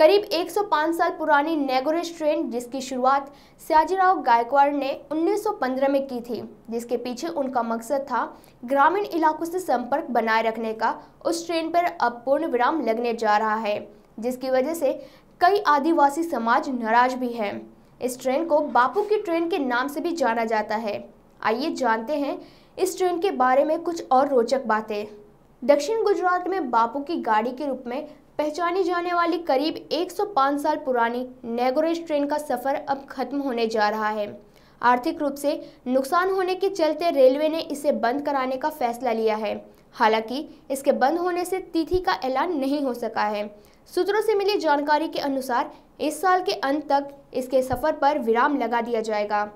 करीब 105 साल पुरानी नेगोरेज ट्रेन जिसकी शुरुआत सियाजीराव गायकवाड़ ने 1915 में की थी जिसके पीछे उनका मकसद था ग्रामीण इलाकों से संपर्क बनाए रखने का उस ट्रेन पर अब पूर्ण विराम लगने जा रहा है जिसकी वजह से कई आदिवासी समाज नाराज भी हैं इस ट्रेन को बापू की ट्रेन के नाम से भी जाना जाता है आइए जानते हैं इस ट्रेन के बारे में कुछ और रोचक बातें दक्षिण गुजरात में बापू की गाड़ी के रूप में पहचानी जाने वाली करीब 105 साल पुरानी नेगोरेज ट्रेन का सफ़र अब खत्म होने जा रहा है आर्थिक रूप से नुकसान होने के चलते रेलवे ने इसे बंद कराने का फैसला लिया है हालांकि इसके बंद होने से तिथि का ऐलान नहीं हो सका है सूत्रों से मिली जानकारी के अनुसार इस साल के अंत तक इसके सफ़र पर विराम लगा दिया जाएगा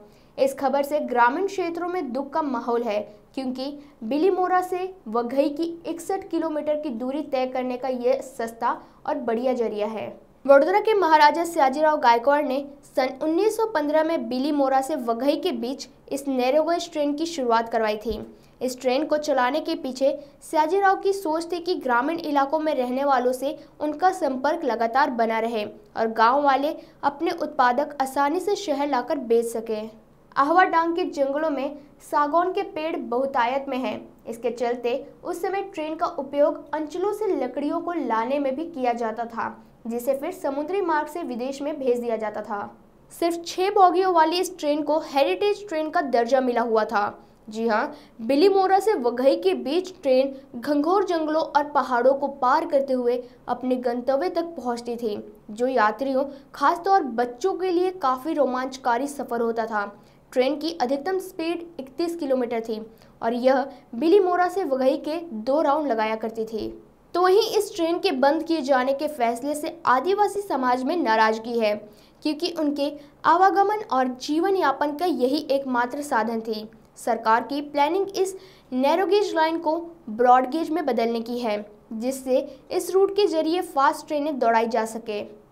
इस खबर से ग्रामीण क्षेत्रों में दुख का माहौल है क्योंकि बिलीमोरा से वघई की इकसठ किलोमीटर की दूरी तय करने का यह सस्ता और बढ़िया जरिया है वडोदरा के महाराजा सियाजीराव गायकवाड़ ने सन 1915 में बिलीमोरा से वघई के बीच इस नैरोगेज ट्रेन की शुरुआत करवाई थी इस ट्रेन को चलाने के पीछे सियाजीराव की सोच थी कि ग्रामीण इलाकों में रहने वालों से उनका संपर्क लगातार बना रहे और गांव वाले अपने उत्पादक आसानी से शहर लाकर बेच सकें आहवा डांग के जंगलों में सागौन के पेड़ बहुतायत में हैं इसके चलते उस समय ट्रेन का उपयोग अंचलों से लकड़ियों को लाने में भी किया जाता था जिसे फिर समुद्री मार्ग से विदेश में भेज दिया जाता था सिर्फ छह बोगियों वाली इस ट्रेन को हेरिटेज ट्रेन का दर्जा मिला हुआ था जी हाँ बिलीमोरा से वघई के बीच ट्रेन घंघोर जंगलों और पहाड़ों को पार करते हुए अपने गंतव्य तक पहुंचती थी जो यात्रियों खासतौर बच्चों के लिए काफ़ी रोमांचकारी सफ़र होता था ट्रेन की अधिकतम स्पीड 31 किलोमीटर थी और यह बिलीमोरा से वघई के दो राउंड लगाया करती थी तो वहीं इस ट्रेन के बंद किए जाने के फैसले से आदिवासी समाज में नाराजगी है क्योंकि उनके आवागमन और जीवन यापन का यही एकमात्र साधन थी सरकार की प्लानिंग इस नैरोगेज लाइन को ब्रॉडगेज में बदलने की है जिससे इस रूट के जरिए फास्ट ट्रेनें दौड़ाई जा सके